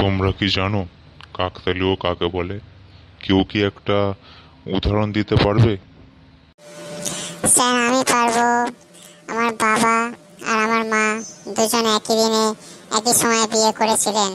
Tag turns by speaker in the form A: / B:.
A: তোমরা কি জানো কাকতালীয় কাকে বলে কেউ কি একটা উদাহরণ দিতে পারবে
B: স্যার আমি পারবো আমার বাবা আর আমার মা দুজন একই দিনে একই সময়ে বিয়ে করেছিলেন